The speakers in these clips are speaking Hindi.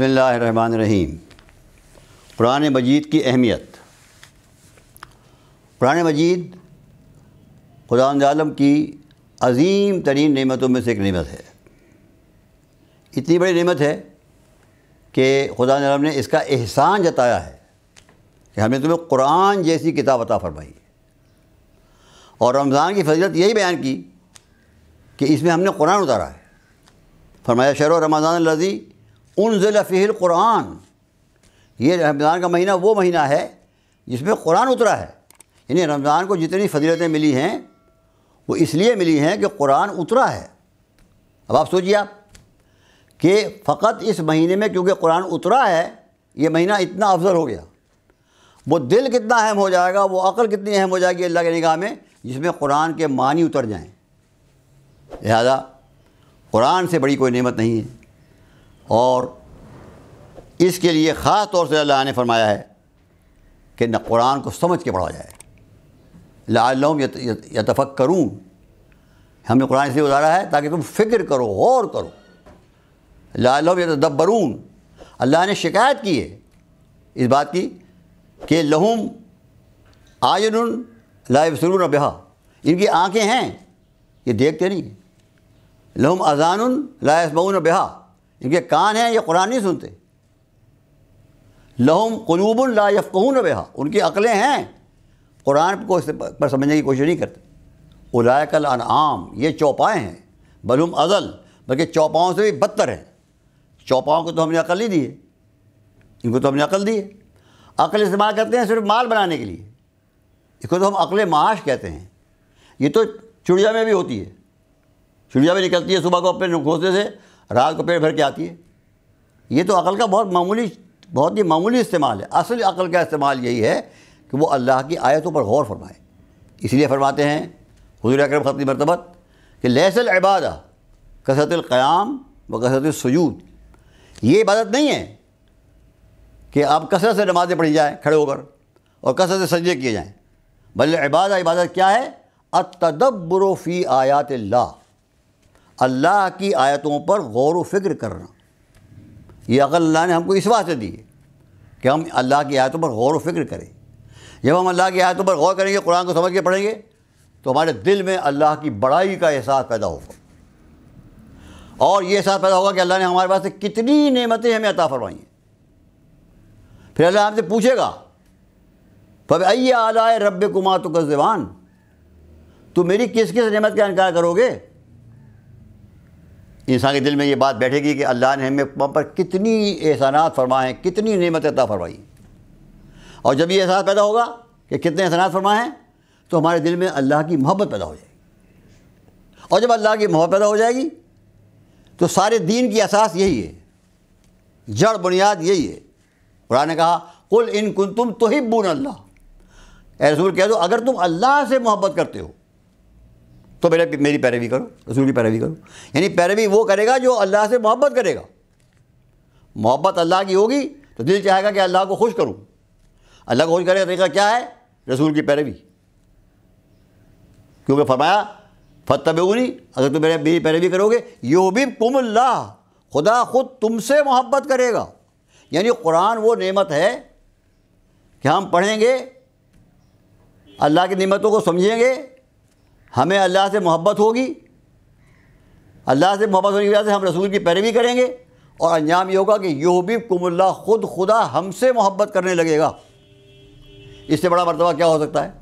बसमीम क़ुरान मजीद की अहमियत क़ुरान मजीद खुदा की अजीम तरीन नमतों में से एक नमत है इतनी बड़ी नमत है कि खुदा आलम ने इसका एहसान जताया है कि हमने तुम्हें कुरान जैसी किताब अता फरमाई और रमज़ान की फजीलत यही बयान की कि इसमें हमने कुरान उतारा है फरमाया शर व रमज़ान लजी उन जिलफ़ील क़ुरान ये रमज़ान का महीना वो महीना है जिसमें कुरान उतरा है यानी रमज़ान को जितनी फजीलतें मिली हैं वो इसलिए मिली हैं कि कुरान उतरा है अब आप सोचिए आप कि फ़कत इस महीने में क्योंकि कुरान उतरा है ये महीना इतना अफजल हो गया वो दिल कितना अहम हो जाएगा वो अकल कितनी अहम हो जाएगी अल्लाह के निगाह में जिसमें कुरान के मानी उतर जाएँ लिहाजा कुरान से बड़ी कोई नेमत नहीं है और इसके लिए ख़ास तौर से अल्लाह ने फरमाया है कि न कुरान को समझ के पढ़ा जाए लाम तफक करूँ हमने कुरान इसलिए उतारा है ताकि तुम फ़िक्र करो गौर करो लाम यतदब्बरून अल्लाह ने शिकायत की है इस बात की कि लहूम आयन लाइब सरून इनकी आँखें हैं ये देखते नहीं लहूम अजान लायसमून बहा इनके कान हैं ये कुरान नहीं सुनते लहम कलूब ला बेहा उनकी अकलें हैं कुरान को पर समझने की कोशिश नहीं करते उलायकल अनआम ये चौपाए हैं बलुम अज़ल बल्कि चौपाओं से भी बदतर हैं चौपाओं को तो हमने अकल नहीं दी है इनको तो हमने अकल दी है अकल इस्तेमाल करते हैं सिर्फ माल बनाने के लिए इसको तो हम अकल माश कहते हैं ये तो चिड़िया में भी होती है चिड़िया भी निकलती है सुबह को अपने घोसले से रात को पेट भर के आती है ये तो अकल का बहुत मामूली बहुत ही मामूली इस्तेमाल है असल अकल का इस्तेमाल यही है कि वो अल्लाह की आयतों पर गौर फरमाए इसलिए फरमाते हैं हजूर अक्रम ख़त्म मरतबत कि लहसल इबादा कसरतलक़्याम व कसरतसूद ये इबादत नहीं है कि आप कसरत से नमाज़ें पढ़ी जाएँ खड़े होकर और कसरत से सजे किए जाएँ बल्कि इबादा इबादत क्या है अतदब्बरफ़ी आयात ला अल्लाह की आयतों पर गौर व फिक्र करना ये अकल अल्लाह ने हमको इस वास्ते दी है कि हम अल्लाह की आयतों पर गौर व फिक्र करें जब हम अल्लाह की आयतों पर गौर करेंगे कुरान को समझ के पढ़ेंगे तो हमारे दिल में अल्लाह की बड़ाई का एहसास पैदा होगा और ये एहसास पैदा होगा कि अल्लाह ने हमारे पास से कितनी नेमतें हमें अता फरमाई हैं फिर अल्लाह हमसे पूछेगा फब अय आलाए रब कुमार तो कस्बान तुम मेरी किस किस नेमत का इनकार करोगे इंसान के दिल में ये बात बैठेगी कि अल्लाह ने हमें हम पर कितनी एहसानात फरमाए कितनी नियमत अता फरमाई और जब ये एहसास पैदा होगा कि कितने एहसानात फरमाए हैं तो हमारे दिल में अल्लाह की मोहब्बत पैदा हो जाएगी और जब अल्लाह की मोहब्बत पैदा हो जाएगी तो सारे दीन की असास यही है जड़ बुनियाद यही है कुरान ने कहा कुल इन कुन तुम तो बुन अल्लाह रसूल कह दो अगर तुम अल्लाह से मोहब्बत करते हो तो मेरे मेरी पैरवी करो रसूल की पैरवी करो यानी पैरवी वो करेगा जो अल्लाह से मोहब्बत करेगा मोहब्बत अल्लाह की होगी तो दिल चाहेगा कि अल्लाह को खुश करूँ अल्लाह को खुश करने का तरीका क्या है रसूल की पैरवी क्योंकि फरमाया फतबूनी अगर तुम मेरे मेरी पैरवी करोगे यो योबी अल्लाह खुदा खुद तुमसे मोहब्बत करेगा यानी कुरान वो नेमत है कि हम पढ़ेंगे अल्लाह की नेमतों को समझेंगे हमें अल्लाह से मोहब्बत होगी अल्लाह से मोहब्बत होने की वजह से हम रसूल की पैरवी करेंगे और अंजाम ये होगा कि योबी कुमल्ला ख़ुद खुदा हमसे मोहब्बत करने लगेगा इससे बड़ा मरतबा क्या हो सकता है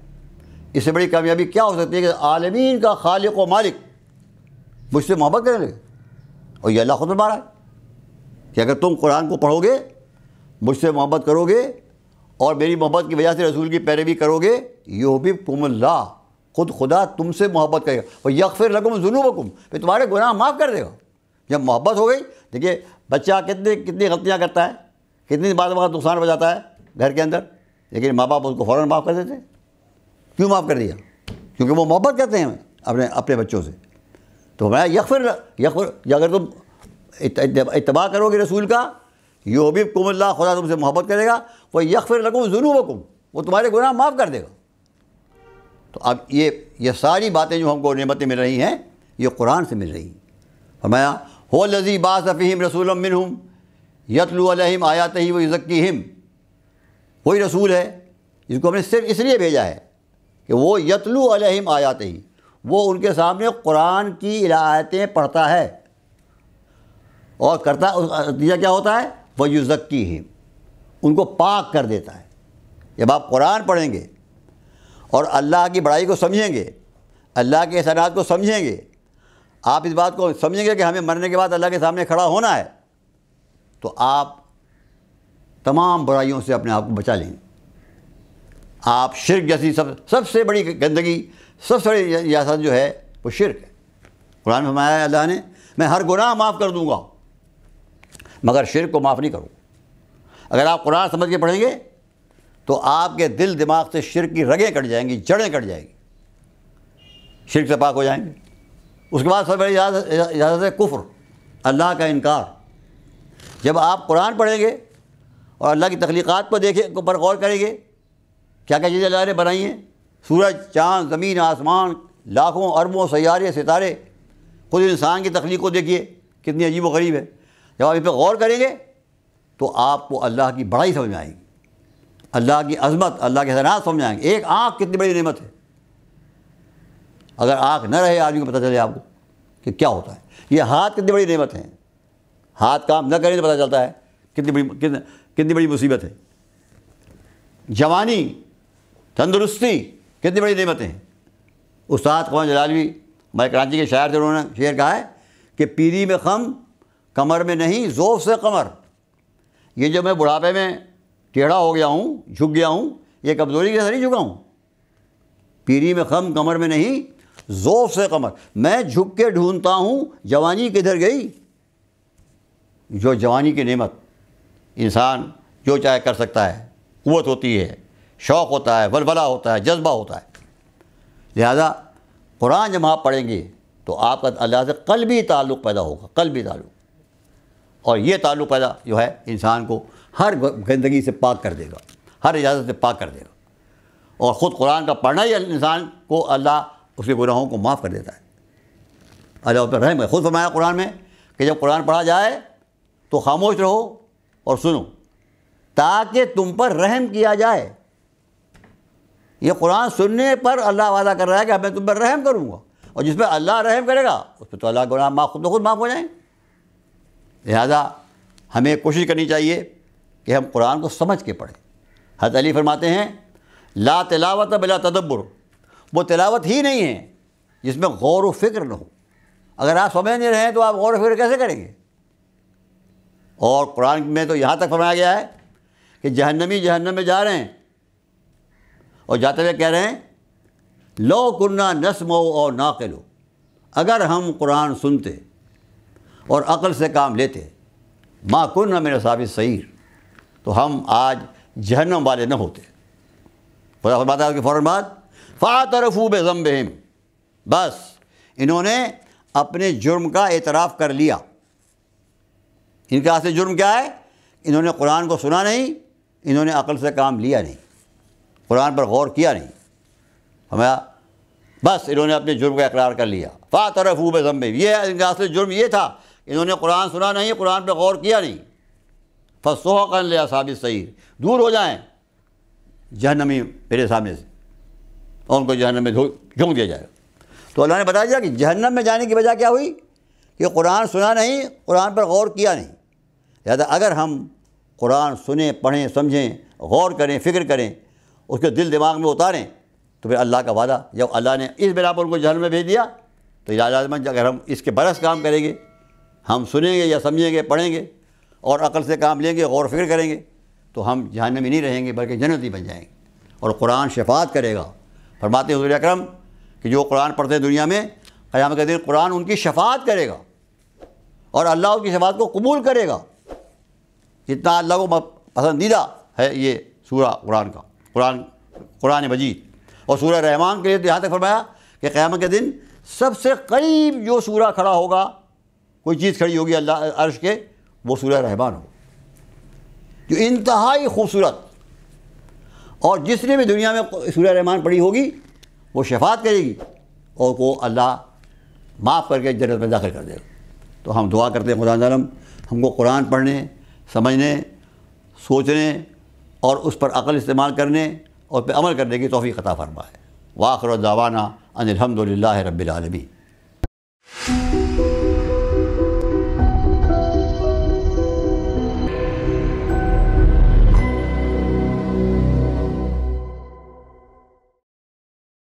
इससे बड़ी कामयाबी क्या हो सकती है कि आलमीन का खालिक व मालिक मुझसे मोहब्बत करने लगे और ये अल्लाह खुद मारा है कि अगर तुम कुरान को पढ़ोगे मुझसे मोहब्बत करोगे और मेरी मोहब्बत की वजह से रसूल की पैरवी करोगे योबी कुमल्ला खुद खुदा तुमसे मोहब्बत करेगा और यकफिर लकुम जुनूबकुम फिर तुम्हारे गुनाह माफ़ कर देगा जब मोहब्बत हो गई देखिए बच्चा कितने कितनी गलतियाँ करता है कितनी बार बार नुकसान हो जाता है घर के अंदर लेकिन माँ बाप उसको फ़ौर माफ़ कर देते हैं क्यों माफ़ कर दिया क्योंकि वो मोहब्बत करते हैं अपने अपने बच्चों से तो मैं यकफिर यकफिर अगर तुम इतबा करोगे रसूल का यो भी कुमल्ला खुदा तुमसे मोहब्बत करेगा वो यकफिर लकुम जुनूबकुम वो तुम्हारे गुनाह माफ़ कर देगा तो अब ये ये सारी बातें जो हमको नमतें मिल रही हैं ये कुरान से मिल रही हैं मैं हो लजी बासफ़ीम रसूल हम यतलूम आयात ही वो व हिम वही रसूल है जिसको हमने सिर्फ इसलिए भेजा है कि वो यतलू आयात ही वो उनके सामने कुरान की इलायतें पढ़ता है और करता नतीजा क्या होता है वह युजक्की हिम उनको पाक कर देता है जब आप कुरान पढ़ेंगे और अल्लाह की बड़ाई को समझेंगे अल्लाह के एहसानात को समझेंगे आप इस बात को समझेंगे कि हमें मरने के बाद अल्लाह के सामने खड़ा होना है तो आप तमाम बुराइयों से अपने आप को बचा लेंगे आप शिरक जैसी सब सबसे बड़ी गंदगी सबसे बड़ी रियासत जो है वो शिरक है कुरान फरमाया है अल्लाह ने मैं हर गुनाह माफ़ कर दूंगा मगर शिरक को माफ़ नहीं करूँगा अगर आप कुरान समझ के पढ़ेंगे तो आपके दिल दिमाग से शिर की रगें कट जाएंगी जड़ें कट जाएंगी शिर से पाक हो जाएंगे उसके बाद सब इजाज़त है कुफ्र अल्लाह का इनकार जब आप कुरान पढ़ेंगे और अल्लाह की तख्लीक़ात पर देखें पर गौर करेंगे क्या क्या चीज़ें अल्लाह ने बनाई हैं सूरज चाँद ज़मीन आसमान लाखों अरबों सैारे सितारे खुद इंसान की तख्लीक को देखिए कितनी अजीब व गरीब है जब आप इस पर गौर करेंगे तो आपको अल्लाह की बड़ाई समझ में आएगी अल्लाह की अजमत अल्लाह के सरात समझाएंगे एक आँख कितनी बड़ी नमत है अगर आँख न रहे आदमी को पता चले आपको कि क्या होता है ये हाथ कितनी बड़ी नमत है हाथ काम न करें तो पता चलता है कितनी बड़ी कितनी कितनी बड़ी मुसीबत है जवानी तंदुरुस्ती कितनी बड़ी नमत हैं उस्ताद कौन जलालवी हमारे कराची के शायर थे उन्होंने शेर कहा है कि पीरी में खम कमर में नहीं जोफ से कमर ये जो मैं बुढ़ापे में टेढ़ा हो गया हूँ झुक गया हूँ ये कमज़ोरी के साथ नहीं झुका हूँ पीरी में खम कमर में नहीं जोर से कमर मैं झुक के ढूंढता हूँ जवानी किधर गई जो जवानी की नेमत इंसान जो चाहे कर सकता है क़वत होती है शौक़ होता है वलवला होता है जज्बा होता है लिहाजा कुरान जब आप पढ़ेंगे तो आपका अल्लाह से कल भी ताल्लुक़ पैदा होगा कल भी ताल्लुक़ और ये ताल्लुक़ पैदा जो है इंसान को हर गंदगी से पाक कर देगा हर इजाज़त से पाक कर देगा और ख़ुद कुरान का पढ़ना ही इंसान को अल्लाह उसके गुनाहों को माफ़ कर देता है अल्लाह पर रहम है खुद फरमाया कुरान में कि जब कुरान पढ़ा जाए तो खामोश रहो और सुनो ताकि तुम पर रहम किया जाए ये कुरान सुनने पर अल्लाह वादा कर रहा है कि मैं तुम पर रहम करूँगा और जिस पर अल्लाह रहम करेगा उस पर तो अल्लाह गुनाह माफ खुद ब खुद माफ़ हो जाएंगे लिहाजा हमें कोशिश करनी चाहिए कि हम कुरान को समझ के पढ़ें हज़रत अली फरमाते हैं ला तिलावत बिला तदब्बर वो तिलावत ही नहीं है जिसमें गौर व फिक्र न हो अगर आप समझ नहीं रहे हैं तो आप गौर फिक्र कैसे करेंगे और कुरान में तो यहाँ तक फरमाया गया है कि जहन्नमी जहन्नम में जा रहे हैं और जाते हुए कह रहे हैं लो कुन्ना नस्मो और ना कलो अगर हम कुरान सुनते और अक़ल से काम लेते माँ कुन मेरे साबित सईर तो हम आज जहनम वाले न होते खुदा फरमाता फ़ौर बाद फ़ातरफू बेज़म्बहम बस इन्होंने अपने जुर्म का एतराफ़ कर लिया इनके हाथ जुर्म क्या है इन्होंने कुरान को सुना नहीं इन्होंने अकल से काम लिया नहीं कुरान पर गौर किया नहीं हमारा बस इन्होंने अपने जुर्म का इकरार कर लिया फ़ातरफू बेज़म्बहम ये इनके हाथ जुर्म ये था इन्होंने कुरान सुना नहीं कुरान पर गौर किया नहीं फसोह कर लिया साबित सही दूर हो जाएं जहनमी मेरे सामने से और उनको जहनम में झोंक दिया जाए तो अल्लाह ने बता दिया कि जहनम में जाने की वजह क्या हुई कि कुरान सुना नहीं कुरान पर गौर किया नहीं लिहाजा अगर हम कुरान सुने पढ़ें समझें गौर करें फ़िक्र करें उसके दिल दिमाग में उतारें तो फिर अल्लाह का वादा जब अल्लाह ने इस बिना पर उनको जहन में भेज दिया तो इलाज अगर हम इसके बरस काम करेंगे हम सुनेंगे या समझेंगे पढ़ेंगे और अकल से काम लेंगे गौर फिक्र करेंगे तो हम जहन में नहीं रहेंगे बल्कि ही बन जाएंगे और कुरान शफात करेगा फरमाते हजूर अक्रम कि जो कुरान पढ़ते हैं दुनिया में क़याम के दिन कुरान उनकी शफात करेगा और अल्लाह उनकी शफात को कबूल करेगा जितना अल्लाह को पसंदीदा है ये सूरा कुरान का कुरान कुरान मजीद और सूर्य रहमान के लिए तो यहाँ तक फरमाया कि क़्यामत के दिन सबसे करीब जो सूरा खड़ा होगा कोई चीज़ खड़ी होगी अल्लाह अर्श के वो सूर्य रहमान हो जो इंतहाई खूबसूरत और जिसने भी दुनिया में सूर्य रहमान पढ़ी होगी वो शफात करेगी और वो अल्लाह माफ़ करके जन्नत में दाखिल कर देगा तो हम दुआ करते हैं खुदा नरम हमको कुरान पढ़ने समझने सोचने और उस पर अकल इस्तेमाल करने और पे अमल करने की तोहफ़ी ख़ता फरमाए वाखर दावाना अनिलहमदिल्ला रबी